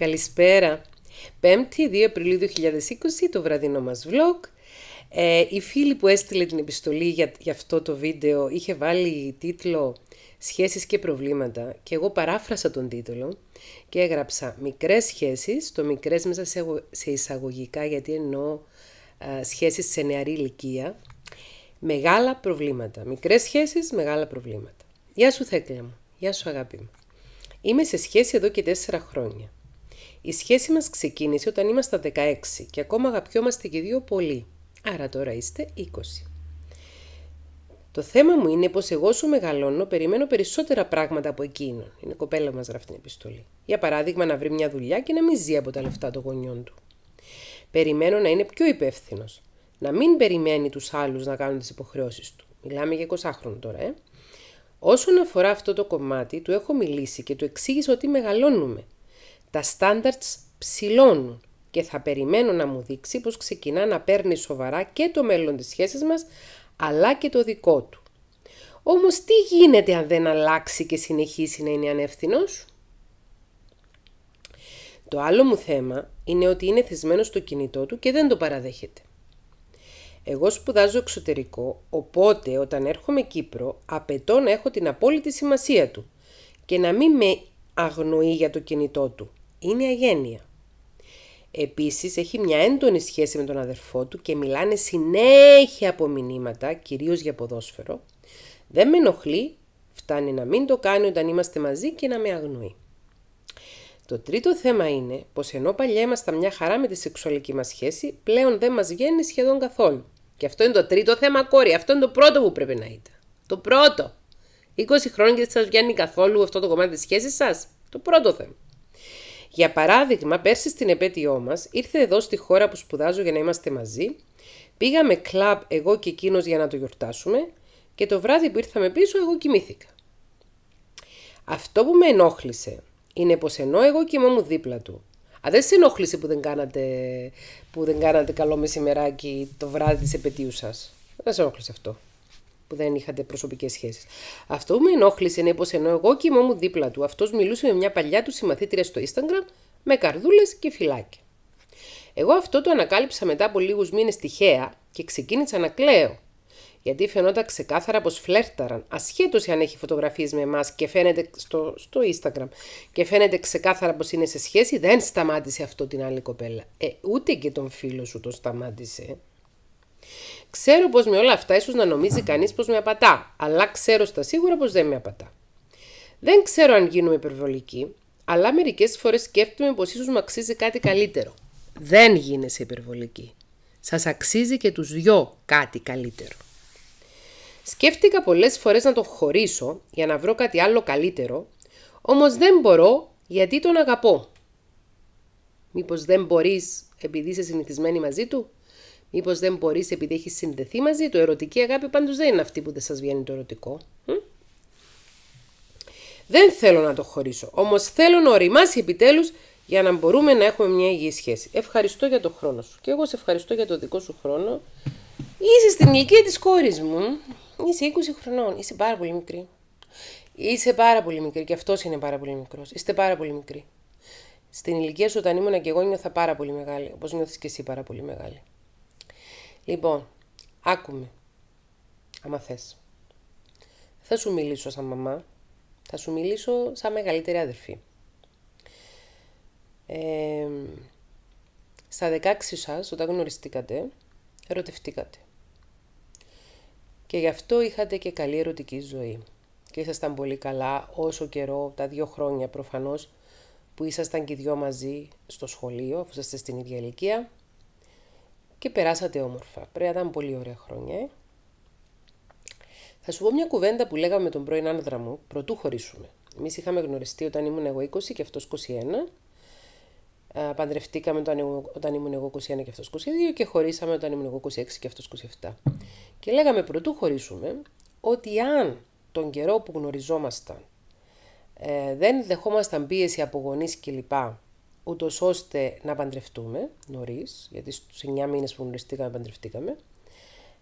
Καλησπέρα. 5η 2 Απριλίου 2020 το βραδινό μας vlog. Ε, η φίλη που έστειλε την επιστολή για, για αυτό το βίντεο είχε βάλει τίτλο «Σχέσεις και προβλήματα» και εγώ παράφρασα τον τίτλο και έγραψα «Μικρές σχέσεις», το «Μικρές» μέσα σε εισαγωγικά γιατί εννοώ α, σχέσεις σε νεαρή ηλικία, «Μεγάλα προβλήματα». «Μικρές σχέσεις, μεγάλα προβλήματα». Γεια σου Θέκλια μου, γεια σου αγάπη μου. Είμαι σε σχέση εδώ και τέσσερα χρόνια. Η σχέση μας ξεκίνησε όταν ήμασταν 16 και ακόμα αγαπιόμαστε και δύο πολύ. Άρα τώρα είστε 20. Το θέμα μου είναι πως εγώ σου μεγαλώνω, περιμένω περισσότερα πράγματα από εκείνον. Είναι κοπέλα μας γράφει την επιστολή. Για παράδειγμα να βρει μια δουλειά και να μην ζει από τα λεφτά των γονιών του. Περιμένω να είναι πιο υπεύθυνος. Να μην περιμένει τους άλλους να κάνουν τις υποχρεώσεις του. Μιλάμε για 20 χρόνια τώρα, ε. Όσον αφορά αυτό το κομμάτι, του έχω μιλήσει και του εξήγησα ότι μεγαλώνουμε. Τα standards ψηλώνουν και θα περιμένω να μου δείξει πως ξεκινά να παίρνει σοβαρά και το μέλλον της σχέσης μας, αλλά και το δικό του. Όμως τι γίνεται αν δεν αλλάξει και συνεχίσει να είναι ανεύθυνος? Το άλλο μου θέμα είναι ότι είναι θυσμένο στο κινητό του και δεν το παραδέχεται. Εγώ σπουδάζω εξωτερικό, οπότε όταν έρχομαι Κύπρο απαιτώ να έχω την απόλυτη σημασία του και να μην με αγνοεί για το κινητό του είναι αγένεια. Επίσης έχει μια έντονη σχέση με τον αδερφό του και μιλάνε συνέχεια από μηνύματα, κυρίως για ποδόσφαιρο. Δεν με ενοχλεί, φτάνει να μην το κάνει όταν είμαστε μαζί και να με αγνοεί. Το τρίτο θέμα είναι πως ενώ παλιά ήμασταν μια χαρά με τη σεξουαλική μας σχέση, πλέον δεν μας βγαίνει σχεδόν καθόλου. Και αυτό είναι το τρίτο θέμα, κόρη. Αυτό είναι το πρώτο που πρέπει να είτε. Το πρώτο. 20 χρόνια και δεν σας βγαίνει καθόλου αυτό το κομμάτι της σχέσης σας. Το πρώτο θέμα. Για παράδειγμα, πέρσι στην επέτειό μας ήρθε εδώ στη χώρα που σπουδάζω για να είμαστε μαζί, πήγαμε κλαμπ εγώ και εκείνος για να το γιορτάσουμε και το βράδυ που ήρθαμε πίσω εγώ κοιμήθηκα. Αυτό που με ενόχλησε είναι πως ενώ εγώ μου δίπλα του, α δεν σε ενόχλησε που δεν κάνατε, που δεν κάνατε καλό μεσημεράκι το βράδυ της επαιτίου σας. Δεν σε ενόχλησε αυτό που δεν είχατε προσωπικές σχέσεις. Αυτό που με ενόχλησε είναι πως ενώ εγώ κοιμόμουν δίπλα του, αυτός μιλούσε με μια παλιά του συμμαθήτρια στο Instagram με καρδούλες και φυλάκια. Εγώ αυτό το ανακάλυψα μετά από λίγους μήνες τυχαία και ξεκίνησα να κλαίω. Γιατί φαινόταν ξεκάθαρα πως φλέρταραν, ασχέτως αν έχει φωτογραφίες με εμάς και φαίνεται στο, στο Instagram και φαίνεται ξεκάθαρα πως είναι σε σχέση, δεν σταμάτησε αυτό την άλλη κοπέλα. Ε, ούτε και τον φίλο σου το σταμάτησε. Ξέρω πως με όλα αυτά ίσως να νομίζει κανείς πως με απατά, αλλά ξέρω στα σίγουρα πως δεν με απατά. Δεν ξέρω αν γίνομαι υπερβολική, αλλά μερικές φορές σκέφτομαι πως ίσως μου αξίζει κάτι καλύτερο. Δεν γίνεσαι υπερβολική. Σας αξίζει και τους δυο κάτι καλύτερο. Σκέφτηκα πολλές φορές να το χωρίσω για να βρω κάτι άλλο καλύτερο, όμως δεν μπορώ γιατί τον αγαπώ. Μήπως δεν μπορείς επειδή είσαι συνηθισμένη μαζί του. Μήπως δεν μπορείς επειδή έχεις συνδεθεί μαζί του. Ερωτική αγάπη πάντως δεν είναι αυτή που δεν σας βγαίνει το ερωτικό. Δεν θέλω να το χωρίσω. Όμως θέλω να οριμάσει επιτέλους για να μπορούμε να έχουμε μια υγιή σχέση. Ευχαριστώ για το χρόνο σου. Και εγώ σε ευχαριστώ για το δικό σου χρόνο. Είσαι στην ηλικία της κόρης μου. Είσαι 20 χρονών. Είσαι πάρα πολύ μικρή. Είσαι πάρα πολύ μικρή. Και αυτός είναι πάρα πολύ μικρός. Είστε πάρα πολύ μικρή. Στην ηλικία σου, όταν ήμουν και εγώ, νιώθα πάρα πολύ μεγάλη. Όπως νιώθεις και εσύ πάρα πολύ μεγάλη. Λοιπόν, άκουμε. Άμα θες. Θα σου μιλήσω σαν μαμά. Θα σου μιλήσω σαν μεγαλύτερη αδερφή. στα 16 σας, όταν γνωριστήκατε, ερωτευτήκατε. Και γι' αυτό είχατε και καλή ερωτική ζωή. Και ήσασταν πολύ καλά όσο καιρό, τα δύο χρόνια προφανώς, που ήσασταν και οι δυο μαζί στο σχολείο, αφού είσαστε στην ίδια ηλικία και περάσατε όμορφα. Πρέπει να ήταν πολύ ωραία χρόνια. Ε. Θα σου πω μια κουβέντα που λέγαμε με τον πρώην άνδρα μου, πρωτού χωρίσουμε. Εμείς είχαμε γνωριστεί όταν ήμουν εγώ 20 και αυτός 21. παντρευτήκαμε όταν, ήμουν εγώ 21 και αυτός 22 και χωρίσαμε όταν ήμουν εγώ 26 και αυτός 27. Και λέγαμε πρωτού χωρίσουμε ότι αν τον καιρό που γνωριζόμασταν ε, δεν δεχόμασταν πίεση από γονείς κλπ ούτως ώστε να παντρευτούμε νωρίς, γιατί στους 9 μήνες που γνωριστήκαμε παντρευτήκαμε,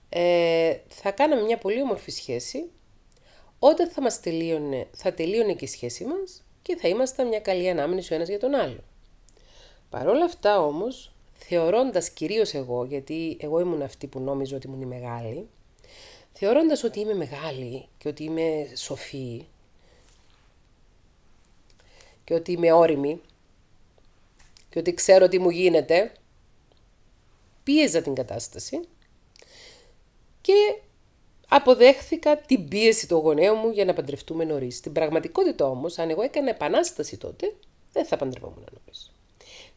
ε, θα κάναμε μια πολύ όμορφη σχέση. Όταν θα μας τελείωνε, θα τελείωνε και η σχέση μας και θα ήμασταν μια καλή ανάμνηση ο ένας για τον άλλο. Παρ' όλα αυτά όμως, θεωρώντας κυρίως εγώ, γιατί εγώ ήμουν αυτή που νόμιζα ότι ήμουν η μεγάλη, θεωρώντας ότι είμαι μεγάλη και ότι είμαι σοφή και ότι είμαι όρημη, και ότι ξέρω τι μου γίνεται, πίεζα την κατάσταση και αποδέχθηκα την πίεση του γονέων μου για να παντρευτούμε νωρίς. Στην πραγματικότητα όμως, αν εγώ έκανα επανάσταση τότε, δεν θα παντρευόμουν νωρίς.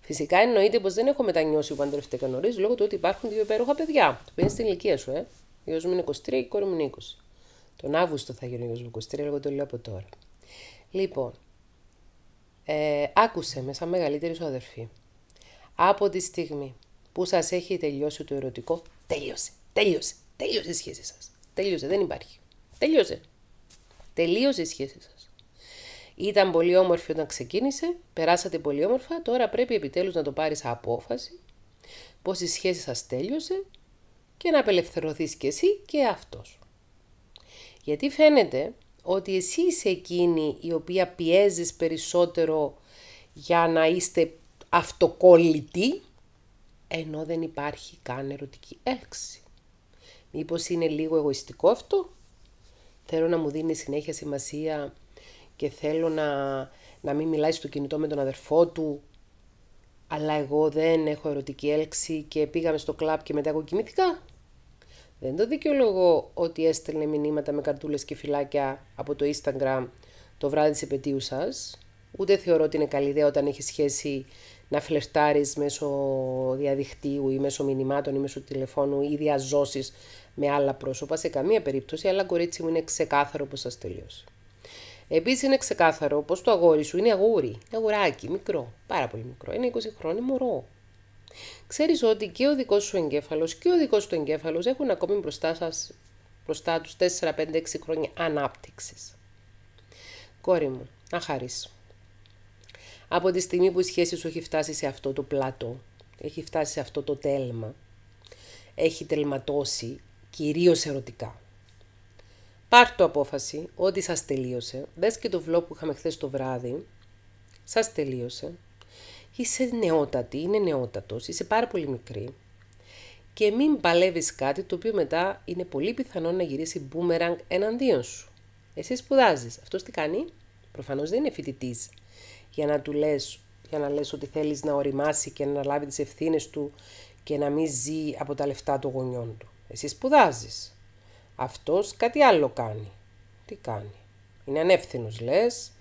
Φυσικά εννοείται πως δεν έχω μετανιώσει που παντρευτήκα νωρίς λόγω του ότι υπάρχουν δύο υπέροχα παιδιά. Το παιδί στην ηλικία σου, ε. Ο γιος μου είναι 23 και η κόρη μου είναι 20. Τον Αύγουστο θα γίνει ο γιος μου 23, εγώ το λέω από τώρα. Λοιπόν, ε, άκουσε με σαν μεγαλύτερη σου αδερφή. Από τη στιγμή που σας έχει τελειώσει το ερωτικό, τέλειωσε, τέλειωσε, τέλειωσε η σχέση σας. Τέλειωσε, δεν υπάρχει. Τέλειωσε. Τελείωσε η σχέση σας. Ήταν πολύ όμορφη όταν ξεκίνησε, περάσατε πολύ όμορφα, τώρα πρέπει επιτέλους να το πάρεις απόφαση πως η σχέση σας τέλειωσε και να απελευθερωθείς κι εσύ και αυτός. Γιατί φαίνεται ότι εσύ είσαι εκείνη η οποία πιέζεις περισσότερο για να είστε αυτοκόλλητοι, ενώ δεν υπάρχει καν ερωτική έλξη. Μήπως είναι λίγο εγωιστικό αυτό? Θέλω να μου δίνεις συνέχεια σημασία και θέλω να, να μην μιλάει στο κινητό με τον αδερφό του, αλλά εγώ δεν έχω ερωτική έλξη και πήγαμε στο κλαμπ και μετά εγώ κοιμήθηκα. Δεν το δικαιολογώ ότι έστελνε μηνύματα με καρτούλες και φυλάκια από το Instagram το βράδυ της επαιτίου σας. Ούτε θεωρώ ότι είναι καλή ιδέα όταν έχεις σχέση να φλερτάρεις μέσω διαδικτύου ή μέσω μηνυμάτων ή μέσω τηλεφώνου ή διαζώσεις με άλλα πρόσωπα σε καμία περίπτωση, αλλά κορίτσι μου είναι ξεκάθαρο πως σας τελείωσε. Επίσης είναι ξεκάθαρο πως το αγόρι σου είναι αγούρι, αγουράκι, μικρό, πάρα πολύ μικρό. Είναι 20 χρόνια μωρό. Ξέρεις ότι και ο δικός σου εγκέφαλος και ο δικός του εγκέφαλος έχουν ακόμη μπροστά, σας, μπροστά τους 4, 5, 6 χρόνια ανάπτυξης. Κόρη μου, να χαρείς. Από τη στιγμή που η σχέση σου έχει φτάσει σε αυτό το πλάτο, έχει φτάσει σε αυτό το τέλμα, έχει τελματώσει κυρίως ερωτικά. Πάρ' το απόφαση ότι σας τελείωσε. Δες και το vlog που είχαμε χθες το βράδυ. Σας τελείωσε είσαι νεότατη, είναι νεότατος, είσαι πάρα πολύ μικρή και μην παλεύεις κάτι το οποίο μετά είναι πολύ πιθανό να γυρίσει boomerang εναντίον σου. Εσύ σπουδάζεις. Αυτός τι κάνει, προφανώς δεν είναι φοιτητής. Για να του λες, για να λες ότι θέλεις να οριμάσει και να λάβει τις ευθύνες του και να μην ζει από τα λεφτά των γονιών του. Εσύ σπουδάζεις. Αυτός κάτι άλλο κάνει. Τι κάνει. Είναι ανεύθυνος λες,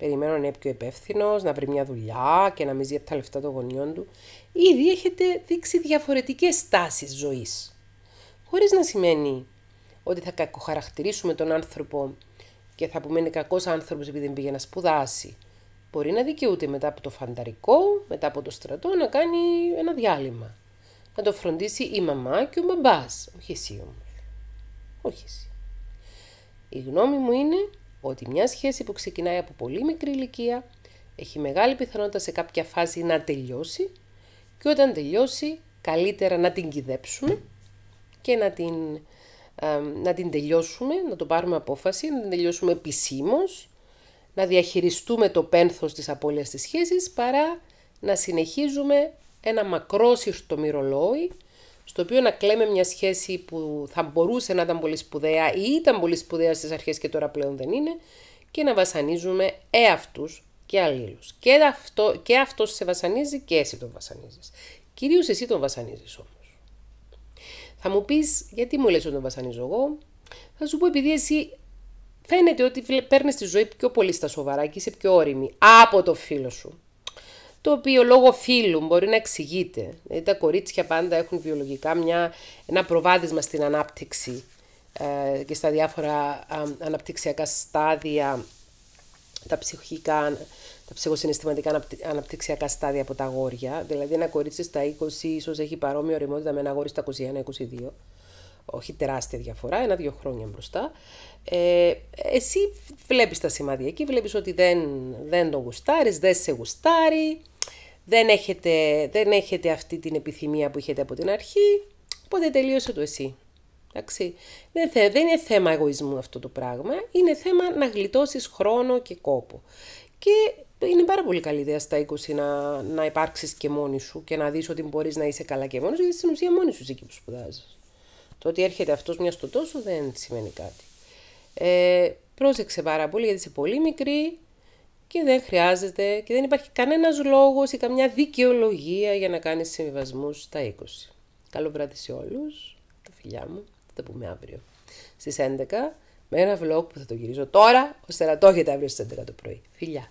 περιμένω να είναι πιο υπεύθυνος, να βρει μια δουλειά και να μην ζει τα λεφτά των γονιών του, ήδη έχετε δείξει διαφορετικές τάσεις ζωής. Χωρίς να σημαίνει ότι θα κακοχαρακτηρίσουμε τον άνθρωπο και θα πούμε είναι κακός άνθρωπος επειδή δεν πήγε να σπουδάσει. Μπορεί να δικαιούται μετά από το φανταρικό, μετά από το στρατό, να κάνει ένα διάλειμμα. Να το φροντίσει η μαμά και ο μπαμπάς. Όχι εσύ όμως. Όχι εσύ. Η γνώμη μου είναι ότι μια σχέση που ξεκινάει από πολύ μικρή ηλικία έχει μεγάλη πιθανότητα σε κάποια φάση να τελειώσει και όταν τελειώσει καλύτερα να την κυδέψουμε και να την, να την τελειώσουμε, να το πάρουμε απόφαση, να την τελειώσουμε επισήμως, να διαχειριστούμε το πένθος της απώλειας της σχέσης παρά να συνεχίζουμε ένα μακρόσυρτο μυρολόι στο οποίο να κλαίμε μια σχέση που θα μπορούσε να ήταν πολύ σπουδαία ή ήταν πολύ σπουδαία στις αρχές και τώρα πλέον δεν είναι και να βασανίζουμε εαυτούς και αλλήλους. Και, αυτό, και αυτός σε βασανίζει και εσύ τον βασανίζεις. Κυρίως εσύ τον βασανίζεις όμως. Θα μου πεις γιατί μου λες ότι τον βασανίζω εγώ. Θα σου πω επειδή εσύ φαίνεται ότι παίρνεις τη ζωή πιο πολύ στα σοβαρά και είσαι πιο όρημη από το φίλο σου το οποίο λόγω φύλου μπορεί να εξηγείται. Δηλαδή, τα κορίτσια πάντα έχουν βιολογικά μια, ένα προβάδισμα στην ανάπτυξη ε, και στα διάφορα αναπτυξιακά στάδια, τα ψυχικά, τα ψυχοσυναισθηματικά αναπτυξιακά στάδια από τα αγόρια. Δηλαδή ένα κορίτσι στα 20 ίσως έχει παρόμοιο ρημότητα με ένα αγόρι στα 21-22 όχι τεράστια διαφορά, ένα-δύο χρόνια μπροστά. Ε, εσύ βλέπεις τα σημάδια εκεί, βλέπεις ότι δεν, δεν τον γουστάρεις, δεν σε γουστάρει, δεν έχετε, δεν έχετε αυτή την επιθυμία που είχετε από την αρχή, οπότε τελείωσε το εσύ. Δεν, δεν είναι θέμα εγωισμού αυτό το πράγμα, είναι θέμα να γλιτώσεις χρόνο και κόπο. Και είναι πάρα πολύ καλή ιδέα στα 20 να, να υπάρξεις και μόνη σου και να δεις ότι μπορείς να είσαι καλά και μόνος γιατί στην ουσία μόνη σου εκεί που σπουδάζεις. Το ότι έρχεται αυτός μιας στο τόσο δεν σημαίνει κάτι. Ε, πρόσεξε πάρα πολύ γιατί είσαι πολύ μικρή και δεν χρειάζεται και δεν υπάρχει κανένας λόγος ή καμιά δικαιολογία για να κάνεις συμβιβασμούς στα 20. Καλό βράδυ σε όλους, τα φιλιά μου, θα τα πούμε αύριο στις 11 με ένα vlog που θα το γυρίζω τώρα, ώστε να το έχετε αύριο στις 11 το πρωί. Φιλιά!